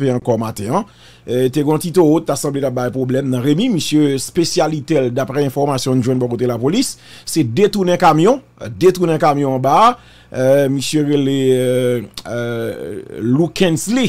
Pè yon kon matè yon. Te gantito ou t'asabli la baye problem nan remi. Misyè spesyalitel, d'apre informasyon, joun bon kote la polis. Se detounen kamyon. Detounen kamyon ba. Misyè gwenle loukens li.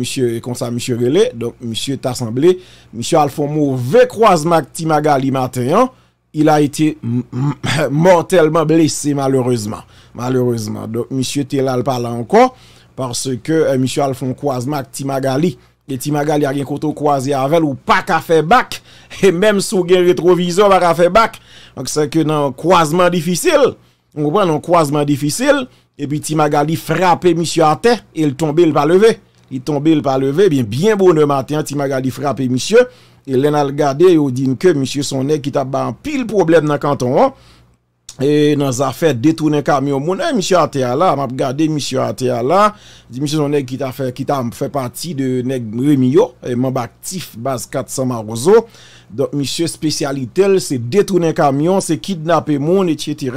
Misyè konsa misyè gwenle. Misyè t'asabli. Misyè alfomo vekroaz mag ti maga li matè yon. il a ete mortalman blese malereusement. Malereusement. Donk, misye tel al pala ankon, parce ke misye al fon kouazman ak Timagali. E Timagali a gen koto kouazi avel ou pa kafe bak, e menm sou gen retrovizor pa kafe bak. Ank se ke nan kouazman difisil, ank ouwen nan kouazman difisil, e pi Timagali frape misye a te, e l tombe il pa leve. I tombe il pa leve, e bien bon de matin Timagali frape misye, E lè nan al gade yo din ke Mishou son neg ki ta ban pil problem nan kanton an E nan zafè detounen kamyon moun E mishou ate a la Mab gade mishou ate a la Mishou son neg ki ta fè parti de neg remi yo E mambak tif bas 400 marozo Donk mishou spesyalitel Se detounen kamyon Se kidnape moun etc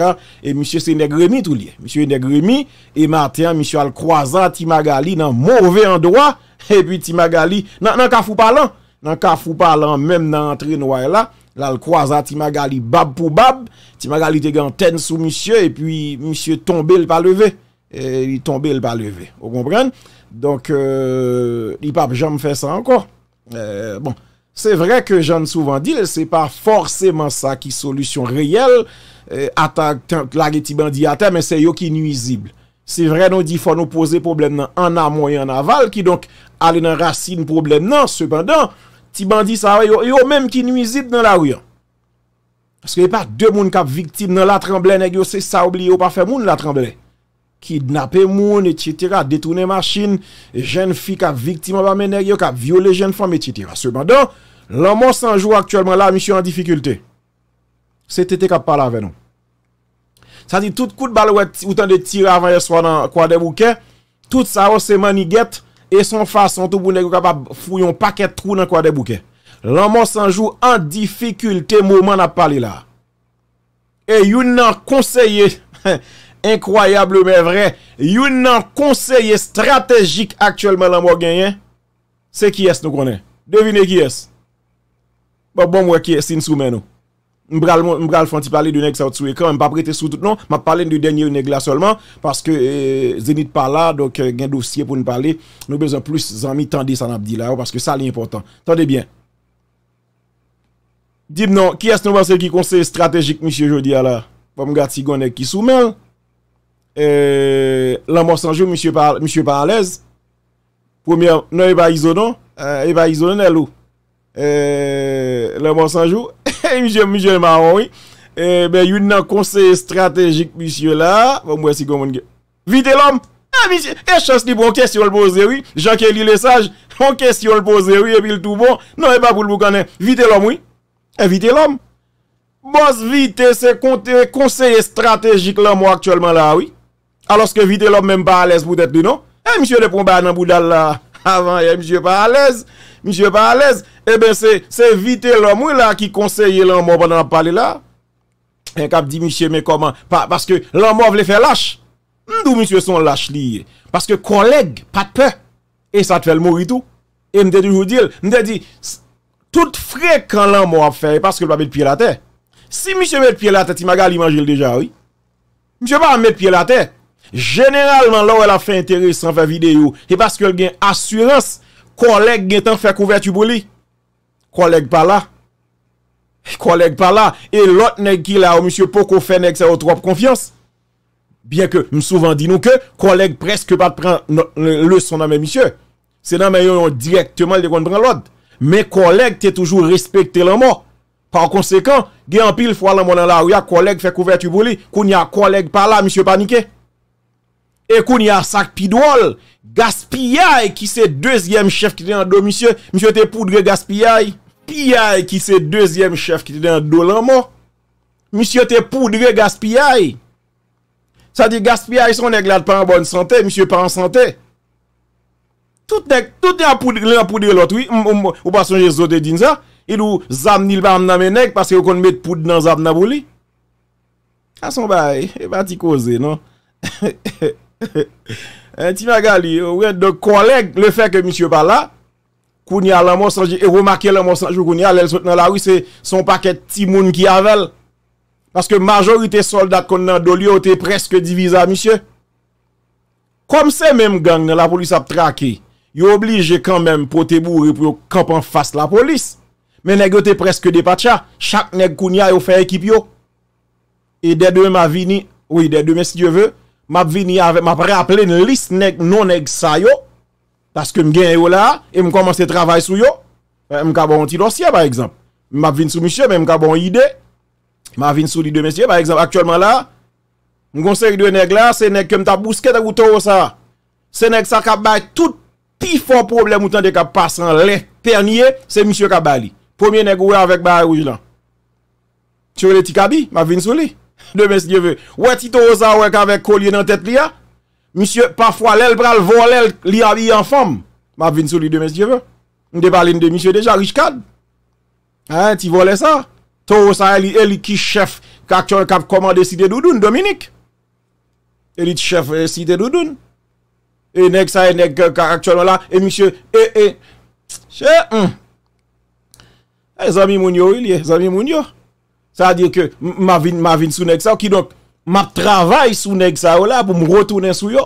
E mishou se neg remi tout li Mishou se neg remi E maten mishou al kwa zan Ti magali nan morve an doa E pi ti magali nan kafou palan Nan ka foupa lan, mèm nan antre nou ay la, lal kwa za ti magali bab pou bab, ti magali te gen ten sou misye, e pi misye tombe l pa leve, e li tombe l pa leve, ou kompren? Donk, euh, li pap jom fè sa ankon. Euh, bon, se vre ke jan souvan dil, se pa forseman sa ki solusyon reyel, euh, ata, lage ti bandi ata, men se yo ki nuisibl. Se vre nou di fò nou pose problem nan, an amoye an aval, ki donk alè nan rasin problem nan, sepèndan, Ti bandi sawe yo, yo menm ki nwizit nan la ou yo. Aske yon pa, de moun kap viktim nan la tremble negyo, se sa oubli yo pa fe moun la tremble. Kidnapè moun, etitira, detounè machin, jen fi kap viktima ba men negyo, kap viole jen fòm, etitira. Se mwanda, lò mò sanjou aktyèlman la, mi sè yon an difikultè. Se te te kap pala avè nou. Sa di, tout kout bal wè, ou tan de tira avè yon swan an kwa dem wò ke, tout sa wò oh, se manigèt, E son fason, tout pou nekou kapap fuyon paket trou nan kwa debouke. Lanman sanjou an difikulte mouman ap pale la. E yon nan konseye, enkroyable men vre, yon nan konseye strategik aktuelman lanman genyen, se ki es nou konen. Devine ki es. Ba bon mwen bon, ki es insou men nou. Mbra l fwanti pale de neg sa wot sou ekran. Mpa prete sou tout non. Mpa pale de denye neg la solman. Paske e, Zenit pa la. Dok e, gen dosye pou n pale. Mbezen plus zanmi tande sanabdi la. Paske sa li important. Tande bien. Dib non. Ki es nou vase ki konse strategik msye jodi ala? Pwa mga tigon ek ki sou men. La monsanjou msye palez. Poumye an. Non e ba izonon. E ba izonon el ou. E, la monsanjou. E misye maman, yon nan konseye strategik misye la, bon, vite lom, ah, e chans li pou an kes yon lpoze, janke li le saj, an kes yon lpoze, e pi l tou bon, nan e ba pou lbo kane, vite lom, e eh, vite lom. Bos vite se euh, konseye strategik la mwen aktuelman la, aloske vite lom menm pa alez pou det li, non? E eh, misye le pou an nan boudal la, avan, e eh, misye pa alez. Mishye eh eh, pa alez, e ben se vite l'anmou la ki konseye l'anmou banan ap pale la. En kap di mishye, me koman, paske l'anmou avle fe lache. Mdou mishye son lache li? Paske koleg, pat pe. E sa te fe l'mou itou. E mde di joudil, mde di, tout frek kan l'anmou avle fe, e paske l'apet pi la te. Si mishye met pi la te, ti maga li manjil deja, oui. Mishye pa amet pi la te. Generalman, l'anmou avle fe interesse an fa videyo, e paske l'anmou avle gen asuransi. Kwa leg gen tan fè kouvertu boli. Kwa leg pa la. Kwa leg pa la. E lot neg ki la ou oh, monsye pou kou fè neg se o trop konfians. Bien ke m souvan di nou ke, kwa leg preske pat pren le son nan men monsye. Se nan men yon yon direktman le kon pren lot. Men kwa leg te toujou respecte laman. Par konsekan, gen apil fwa laman nan la ou ya kwa leg fè kouvertu boli. Koun ya kwa leg pa la monsye panike. Ekouni a sak pidwol, gaspiyay ki se dezyem chef ki te nan do, misye, misye te poudre gaspiyay, piyay ki se dezyem chef ki te nan do lan mo, misye te poudre gaspiyay. Sa di gaspiyay son ek lade pa an bonne sante, misye pa an sante. Tout nek, tout nek lade pa an poudre lote, oui, ou pasonje zo de din za, il ou zam nil barm nan menek, pase yo kon met poudre nan zam nan boli. A son bay, e pati koze, non? Un eh, ti magali Kon leg le feke misyo pa la Koun ya la monsanji E remake la monsanji koun ya Son paket ti moun ki avel Paske majorite soldat kon nan doli Ote preske divisa misyo Kom se menm gang Ne la polis ap trake Yo oblije kan menm pote bou Kampan fas la polis Men negote preske depa cha Chak neg koun ya yo fe ekip yo E dede menm avini Oui dede menm si je ve M ap vini ave, m ap reaple n list nek non nek sa yo. Paske m gen yo la, e m komanse travay sou yo. E, m ka bon ti dosye par ekzamp. M ap vini sou miche, men m ka bon ide. M ap vini sou li de mesye. Par ekzamp, aktyolman la, m konsek diwe nek la, se nek kem ta busket akoutou sa. Se nek sa kap bay tout pi fon problemoutan de ka pasan le. Pernye, se miche kap bay li. Poumye nek ouwe avèk bay ouj lan. Ti wèle ti kabi, m ap vini sou li. Demes Nyeve, wè ti to osa wèk avè kolye nan tèt li a? Misyè, pafwa lèl pral vol lèl li a li yon fòm Mabvin sou li Demes Nyeve Nde balen de misyè deja, rich kad Ha, ti volè sa To osa, el ki chef Kak chon kap komande si de doudoun, Dominik Elit chef si de doudoun E nek sa, e nek karak chon la E misyè, e, e Che, hmm E zami moun yo ilye, zami moun yo Sa a dir ke, ma vin sou neg sa ou ki dok, map travay sou neg sa ou la pou m rotounen sou yo.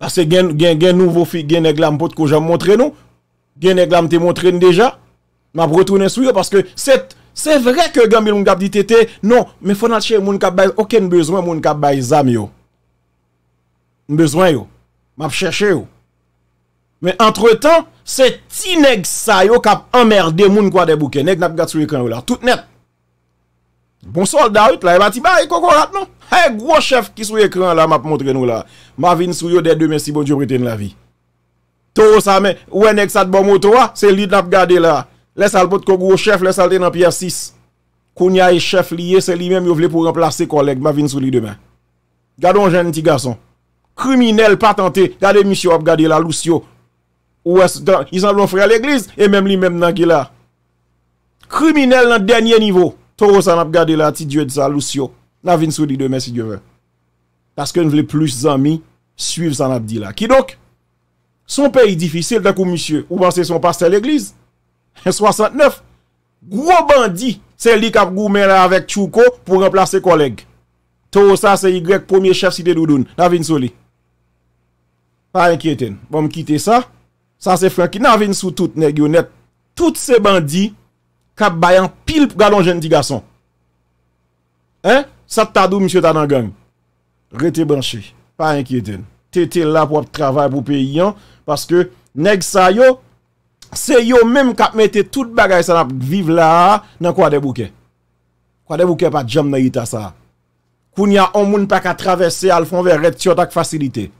La se gen nouvo fi gen neg lam pot ko jan montren nou, gen neg lam te montren deja, map rotounen sou yo, paske se vre ke gen bil moun kap di tete, non, me fonat che moun kap bay, oken bezwen moun kap bay zam yo. Mbezwen yo, map cheshe yo. Me entre tan, se ti neg sa yo kap emmerde moun kwa de bouke, neg nap gat sou yo kan ou la, tout net. Bon solda out la, e ba ti ba e koko lat non? Hey, gwo chef ki sou ekran la, map montre nou la. Mavine sou yo de 2006, bon diopriten la vi. To ou sa men, ou en ek sat bomotowa, se li nap gade la. Les al pot kogo, chef les al tenan piya 6. Koun ya e chef liye, se li menm yo vle pou remplase kolek. Mavine sou li demen. Gade on jen niti gason. Kriminel patante, gade misyo ap gade la, lousyo. Ou es, dan, isan blon fre l'eglize, e menm li menm nan ki la. Kriminel nan denye nivou. Toso an ap gade la ti diwe di sa lous yo. Navin sou di de mè si diwe vè. Paskè n vle plouche zami. Suiv san ap di la. Ki dok? Son peyi difisil de kou misye. Ou ba se son paste l'eglize. En 69. Gwo bandi. Se li kap gou mè la avèk chouko. Pou remplace koleg. Toso sa se yèk pòmye chef si de doudoun. Navin sou li. Fa enkyeten. Bon mkite sa. Sa se fwa ki navin sou tout negyonet. Tout se bandi. Toso sa se yèk. Kap bayan pil pou galon jen di gason Hein? Sa t'adou msye ta nan gang Rete banshi, pa enkyete Tete la pou ap travay pou pe yon Paske neg sa yo Se yo menm kap mete tout bagay San ap vive la Nan kwa de bouke Kwa de bouke pa jam na yita sa Koun ya omoun pa ka travesse al fonve Retio tak fasilite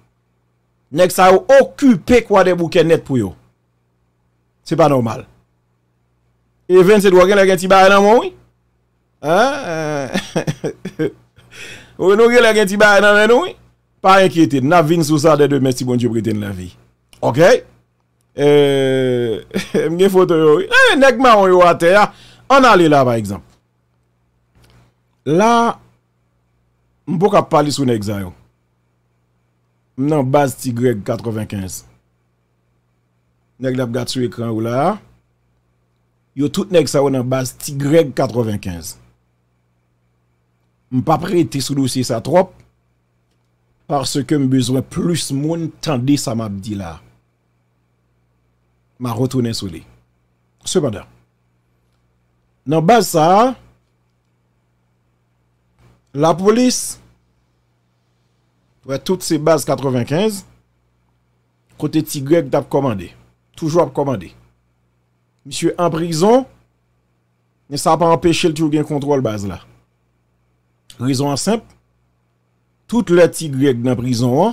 Neg sa yo okupe kwa de bouke net pou yo Se pa normal E ven se dwa gen lè gen ti ba e nan moun wè? Ha? Ou nou gen lè gen ti ba e nan moun wè? Pa enkete. Na vin sou sa de de mè si bon diopri ten la vi. Ok? E, Mgen fote yo wè. Ha, e, nek ma wè yo a te ya. An alè la, par exemple. La, mbo ka pali sou nek zay yo. Mnen base ti grek 95. Nek dap gat sou ekran wè la. yo tout nek sa ou nan base Tigreg 95. M papre te sou dosye sa trop parce ke m bezwen plus moun tande sa mabdi la. Ma rotounen sou li. Se bada. Nan base sa, la polis wè tout se base 95 kote Tigreg ta ap komande. Toujwa ap komande. Misyè en prizon, ne sa pa empèche l'ti ou gen kontrol Basla. Rizon an semp, tout l'ati gwek nan prizon an,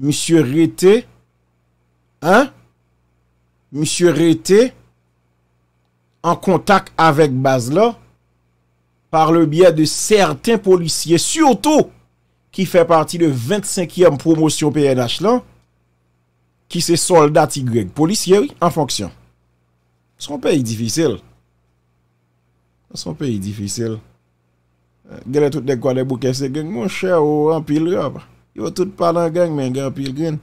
misyè rete, an, misyè rete, an kontak avèk Basla, par le bia de sèrtèn polisye, sùto, ki fè parti de 25èm promosyon PNH lan, ki se soldati gwek. Polisye, oui, an fonksyon. Son peyi difisil. Son peyi difisil. Gèle tout dek kwa dek bou kese geng, moun chè ou anpil geng pa. Yow tout pa nan geng men geng anpil geng.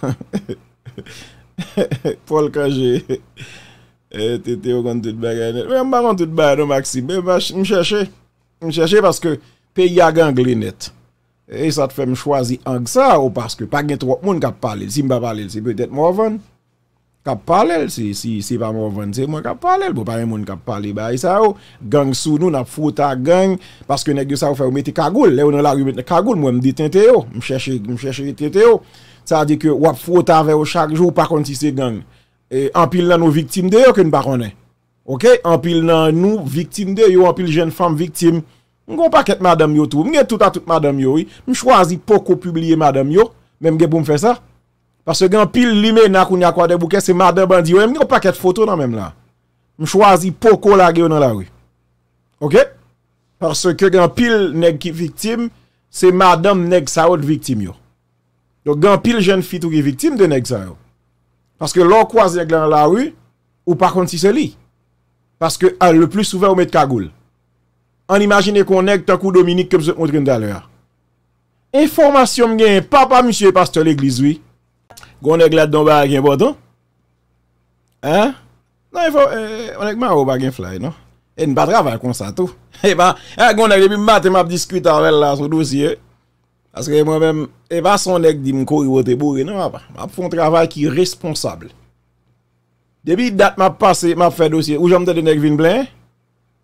Pol kaje. E te te ou kon tout bagay net. E mba kon tout bagay nou maksi, be mba mchèche. Mchèche paske peyi a geng li net. E sa te fèm chwazi ank sa ou paske pa geng trot moun kap pale, zimba pale, sebe det mou avan. Kap pale, si se pa mwen vante, mwen kap pale, bo pa yon moun kap pale bay e sa yo. Gang sou nou, nap fota gang, paske negyo sa yo fè ou mette kagoul. Le ou nan lagou mette kagoul, mwen m detente yo, m chèche detente yo. Sa di ke wap fota vè ou chak jou, pa konti se gang. E, anpil nan nou viktim de yo, ke m bakonè. Ok, anpil nan nou viktim de yo, anpil jen fòm viktim. M gò pa ket madam yo tou, m gen touta tout madam yo yi. M chwazi po ko publie madam yo, men m gen pou m fè sa. Parse gen pil lime nak ou nyakwa de bouke, se madam bandi. Yo, yon pa ket foto nan menm la. M chwazi poko la geyo nan la we. Ok? Parse ke gen pil neg ki viktim, se madam neg saot viktim yo. Yo, gen pil jen fit ou ki viktim de neg saot. Parse ke lor kwa zeg lan la we, ou pa konti se li. Parse ke al ah, le plus souven ou met kagoul. An imagine kon neg takou Dominique kem se mwotren dalè ya. Informasyon gen papa msye pastor l'eglizwi. Gon ek let don ba a gen boton? Ha? Nan, ek man ou ba gen flay, no? En ba travay konsa tou. Eba, eh eba, eh, gon ek, debi mbate mbap diskwit anvel la sou dosye. Aske mwen eh men, eba son ek di mkou yote bogue, no? Mbap fon travay ki responsable. Debi dat mbap pase, mbap fè dosye, ou jom te de nek vin blen?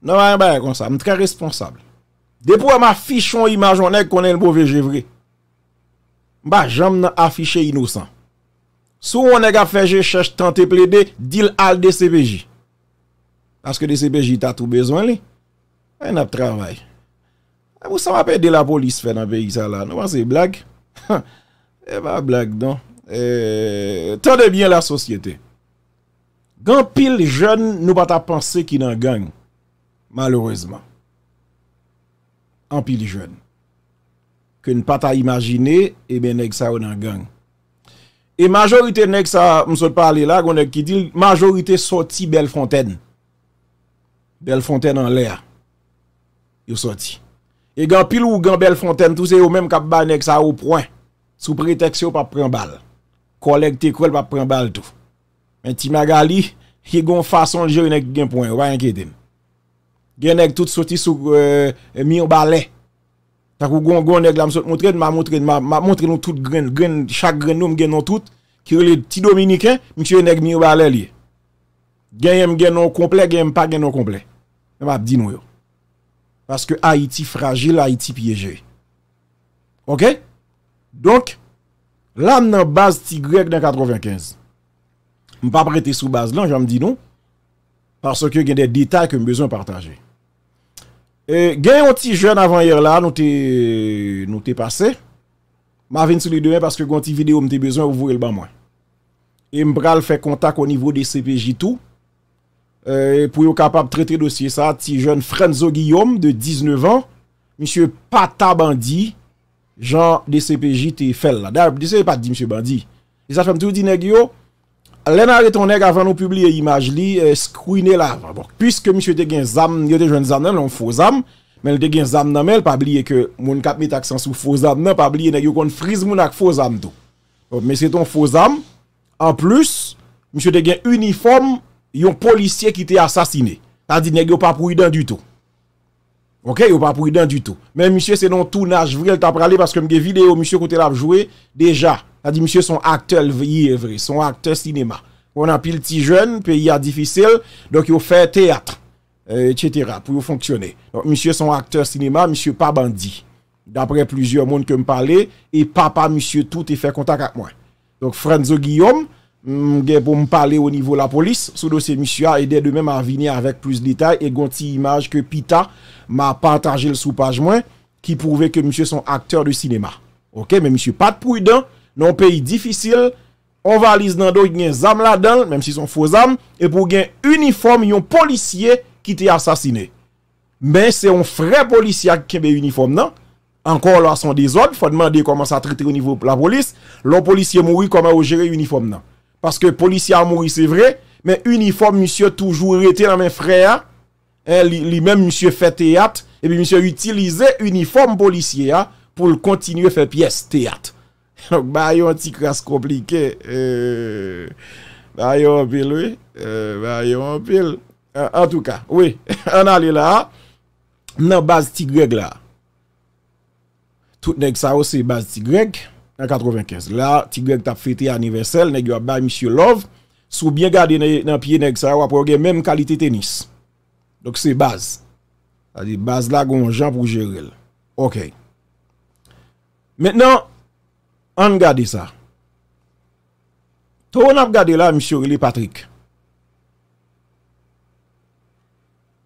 Nan, mbaya konsa, mtren responsable. Depo a ma fichon imajon ek konen lbo vejevre. Ba, jom nan afiche inousan. Sou moun nega feje chèche tante ple de, dil al de CPJ. Aske de CPJ ta tou bezwen li. E nap travay. E mou sa m apè de la polis fè nan pe yi sa la. Nou man se blag. E ba blag don. E, tande bien la sosyete. Gan pil jen nou bat apansè ki nan gang. Maloureseman. An pil jen. Ke nou pata imajine, e ben neg sa ou nan gang. E majorite nek sa, msot pale la, gwen ek ki di, majorite soti Bellefontaine. Bellefontaine an lè a. Yo soti. E gen pil ou gen Bellefontaine, tou se yo menm kap ba nek sa ou prwen. Sou preteksyon pa pren bal. Kolek te krel pa pren bal tou. Men ti magali, ye gon fason jè yon nek gen prwen, wanyen ke den. Gen nek tout soti sou euh, Mion Balè. Takou gwen gwen nek la msot montred, ma montred nou tout gren, chak gren nou m gen nou tout, ki wè lè ti dominikè, mwen chè yon nek mi ou ba lè li. Gen yon gen nou komple, gen yon pa gen nou komple. Mwen ap di nou yo. Paske Haiti fragil, Haiti piyeje. Ok? Donk, la m nan baz ti grek nan 95. Mwen pa prete sou baz lan, jan m di nou. Paske gen de detay ke m bezon partaje. E, gen yon ti jen avan yer la, nou te pase, ma ven sou li demen paske kon ti video mte bezon ou vou el ban mwen. E mbral fe kontak o nivou DCPJ tou, e, pou yo kapap trete dosye sa, ti jen Frenzo Guillaume de 19 an, misye pata bandi, jan DCPJ te fel la. Dese pati misye bandi, disa fèm tou di neg yo? Lenare ton neg avan nou publie imaj li, eh, skwine la. Bon, Piske msye te gen zam, yote jwenn zam nan, loun fosam. Men te gen zam nan men, pabliye ke moun kap me tak san sou fosam nan, pabliye neg yon kon friz moun ak fosam do. Men se ton fosam, an plus, msye te gen uniform yon polisye ki te asasine. Ta di neg yon papou yden du to. Ok, yon papou yden du to. Men msye se non tou na, jvrel ta prale, paske mge videyo msye konte la jwwe, deja. Sa di, msye, son akteur, yi evre, son akteur sinema. Pon apil ti jwen, pe yi adifisil, donk yo fè teatr, etc., pou yo fonksyonè. Donk, msye, son akteur sinema, msye, pa bandi. Dapre plouzyon moun ke mpale, e papa, msye, tout e fè kontak ak mwen. Donk, Frenzo Guillaume, mm, gen pou mpale o nivou la polis, sou dosye msye a edè de mèm avini avèk plus detay, e gonti imaj ke pita, ma pataje l sou page mwen, ki pouve ke msye son akteur de sinema. Ok, men msye, pat pou y Non peyi difisil, on va aliz nan do yon zam la dan, menm si son fos zam, e pou gen uniform yon polisye ki te asasine. Men se yon frey polisya kebe uniform nan, ankor la son de zon, fwa dman dey koman sa trete yon nivou la polis, lon polisye mouri koman ou jere uniform nan. Paske polisya mouri se vre, men uniform msye toujou rete nan men frey a, li men msye fe teyat, e pi msye utilize uniform polisye a, pou l kontinye fe piyes teyat. Donk ba yon ti kras komplike. Eh, ba yon pil we. Eh, ba yon pil. Eh, en tou ka. Oui. An ale la. Nan baz Tigreg la. Tout neg sa ou se baz Tigreg. En 95. La Tigreg ta fete aniversel. Neg yon ba Mr. Love. Sou bien gade nan piye neg sa ou. A proge menm kalite tenis. Donk se baz. A di baz la goun jan pou jerele. Ok. Mètnen. An gade sa. To an ap gade la, Msyo Rile Patrik.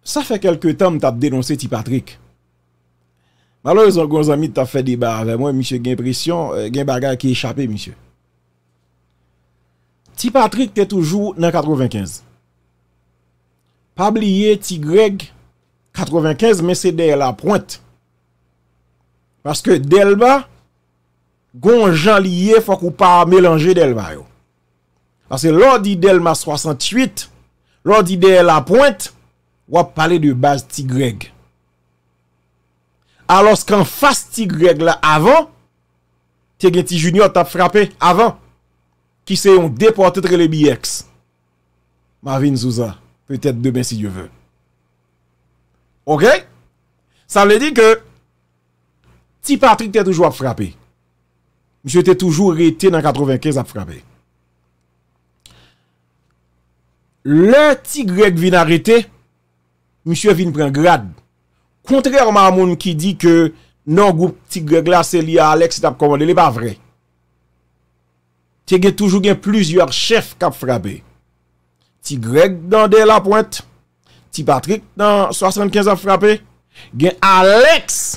Sa fe kelke tam ta denonse Ti Patrik. Malo e zon gounz amit ta fe deba avè mwen, Msyo, gen presyon, eh, gen bagay ki e chapè, Msyo. Ti Patrik te toujou nan 95. Pa bliye Ti Greg 95, men se dey la pointe. Paske del ba, Gon jan liye fwa kou pa melanje del ma yo. Pase lodi del ma 68, lodi del la pointe, wap pale de base ti Greg. Alos kan fase ti Greg la avan, ti gen ti junior tap frape avan, ki se yon depote tre le biyex. Mavin souza, petet demen si dievè. Ok? Sa mle di ke, ti Patrick te touj wap frape, msye te toujou rete nan 95 ap frape. Le Tigre vina rete, msye vina pren grad. Kontrèrman moun ki di ke nan goup Tigre glase li a Alex tap komande, li pa vre. Te gen toujou gen plizior chef kap frape. Tigre gande la pointe, ti Patrick nan 75 ap frape, gen Alex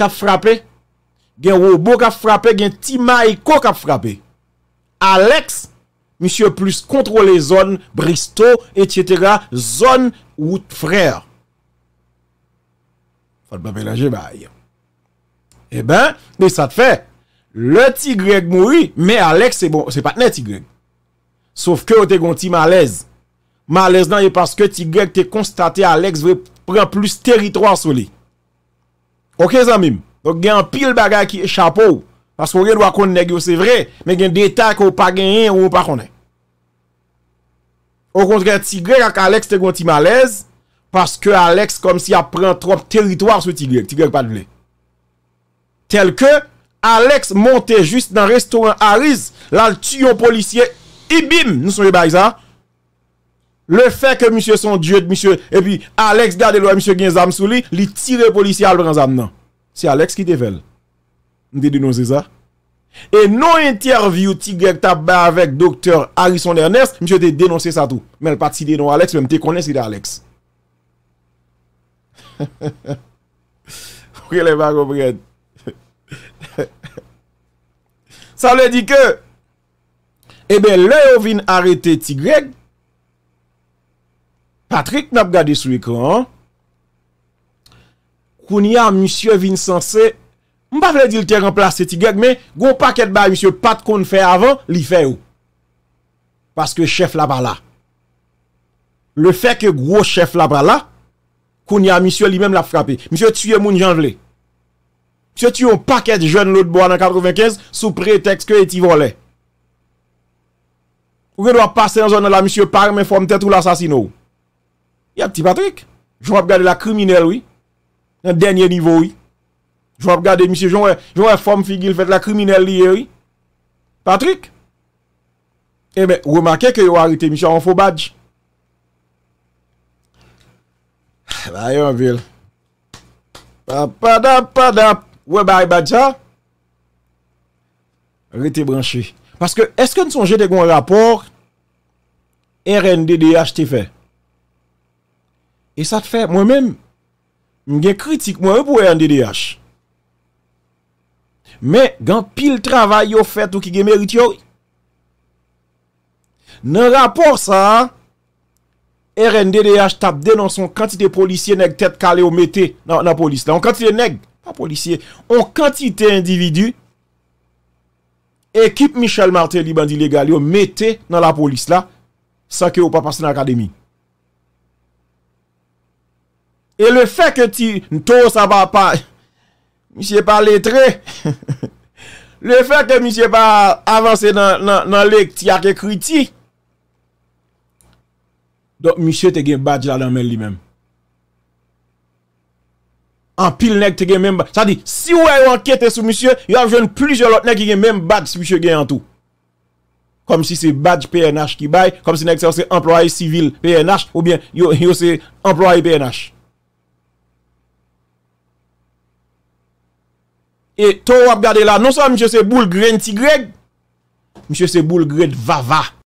kap frape, Gen Wobo kap frape, gen Timayiko e kap frape. Alex, Monsieur Plus kontrole zon, Bristo, et cetera, zon, wout frèr. Fote babelaje, ba aye. E eh ben, de sa te fè, le Tigre moui, me Alex se bon, se patne Tigre. Sof ke ou te gonti malez. Malez nan ye paske Tigre te konstate Alex vè pre plus teritroir soli. Ok zan mim? Gè an pil bagay ki e chapou. Pas wè gen wakon negyo, se vre. Men gen detak wè wapakonnen. Ou kontre, Tigre kak Alex te konti malez. Pas ke Alex kom si apren trop teritoar sou Tigre. Tigre kak pa dounen. Tel ke Alex monte juste nan restoran Aris. Lan tuyon policye. I bim, nou son jè ba yon. Le fè ke monsye son djèd monsye. E pi Alex gade lwa monsye gen zamsou li. Li tire policye al pranzan non. nan. Si Alex ki te vel. M te denonsi sa. E nou non interviw Tigre tap ba avèk doktèr Harrison Ernest. M jote denonsi sa tou. Mèl pati si denonsi Alex. M te konensi da Alex. Fouke le man kompren. Sa le di ke. Ebe le yo vin arete Tigre. Ebe le yo vin arete Tigre. Patrick nap gade sou ekran. Kouni a msye Vincent C Mpa vle di lte remplase ti geg me Gwo paket ba msye pat kon fè avan Li fè ou Paske chèf la ba la Le fè ke gwo chèf la ba la Kouni a msye li mèm la frapi Msye tuye moun jan vle Msye tuye yon paket jen lout bo an an 95 Sou pretext ke eti volè Ou gen wap pase yon zon la msye par Men fò mte tout l'assassin ou Ya pti Patrick Jwap gade la kriminel oui Un dernier niveau. Oui. Je vais regarder, monsieur, je vais forme figure, fait la criminelle liée. Oui. Patrick. Eh bien, remarquez que vous arrêté monsieur en faux badge. Bah, yon ville. pa, padap. Ouais, bah, badja. retez branché. Parce que, est-ce que nous sommes jetés un rapport RNDDH fait? Et ça te fait, moi-même, Mwen gen kritik mwen e pou RNDDH. Men, gen pil travay yo fet ou ki gen meriti yo. Nan rapor sa, RNDDH tap denonson kantite policye neg tet kale yo mette nan la polis la. An kantite neg, pa policye, an kantite individu, ekip Michel Martel li bandi legal yo mette nan la polis la, sa ki yo pa pase nan akademye. E le fe ke ti n tou sa pa pa Mishye pa letre Le fe ke Mishye pa avanse nan lek ti ak ekriti Dok Mishye te gen badj la nan men li men An pil nek te gen men Sa di si ou e anketen sou Mishye Yo anjen plijolot nek gen men badj si Mishye gen an tou Kom si se badj PNH ki bay Kom si nek se ose employe sivil PNH Ou bien yo se employe PNH E to wap gade la, non sa Mjeseboul Guren Tigreg. Mjeseboul Guren Vava.